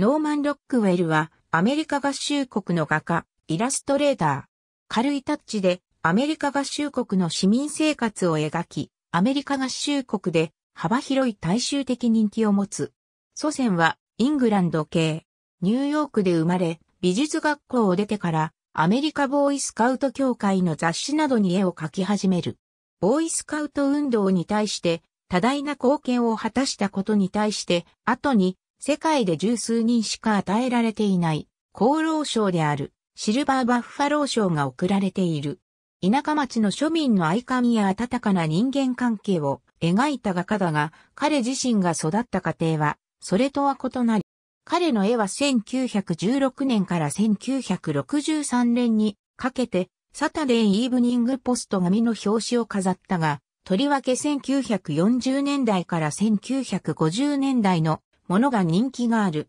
ノーマン・ロックウェルはアメリカ合衆国の画家、イラストレーター。軽いタッチでアメリカ合衆国の市民生活を描き、アメリカ合衆国で幅広い大衆的人気を持つ。祖先はイングランド系。ニューヨークで生まれ、美術学校を出てからアメリカボーイスカウト協会の雑誌などに絵を描き始める。ボーイスカウト運動に対して多大な貢献を果たしたことに対して、後に世界で十数人しか与えられていない、厚労省である、シルバーバッファロー賞が贈られている。田舎町の庶民の愛感や温かな人間関係を描いた画家だが、彼自身が育った家庭は、それとは異なり、彼の絵は1916年から1963年にかけて、サタデーイーブニングポスト紙の表紙を飾ったが、とりわけ1940年代から1950年代のものが人気がある。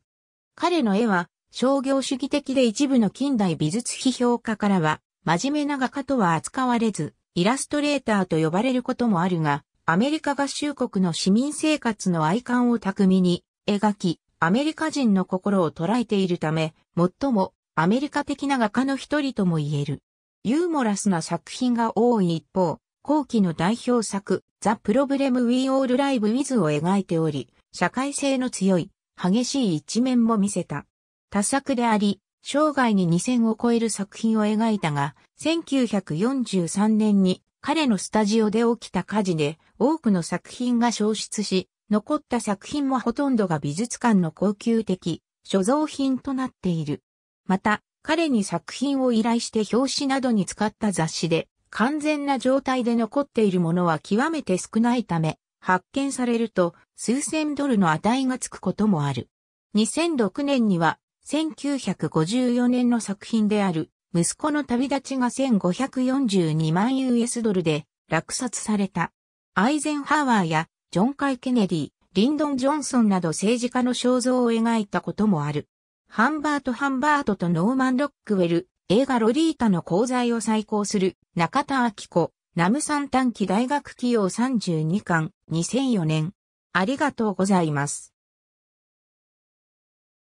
彼の絵は商業主義的で一部の近代美術批評家からは真面目な画家とは扱われず、イラストレーターと呼ばれることもあるが、アメリカ合衆国の市民生活の愛観を巧みに描き、アメリカ人の心を捉えているため、最もアメリカ的な画家の一人とも言える。ユーモラスな作品が多い一方、後期の代表作、ザ・プロブレム・ウィー・オール・ライブ・ウィズを描いており、社会性の強い、激しい一面も見せた。多作であり、生涯に2000を超える作品を描いたが、1943年に彼のスタジオで起きた火事で多くの作品が消失し、残った作品もほとんどが美術館の高級的所蔵品となっている。また、彼に作品を依頼して表紙などに使った雑誌で、完全な状態で残っているものは極めて少ないため、発見されると数千ドルの値がつくこともある。2006年には1954年の作品である息子の旅立ちが1542万 US ドルで落札された。アイゼンハワーやジョン・カイ・ケネディ、リンドン・ジョンソンなど政治家の肖像を描いたこともある。ハンバート・ハンバートとノーマン・ロックウェル、映画ロリータの功罪を再興する中田明子、ナムサン短期大学企業32巻2004年。ありがとうございます。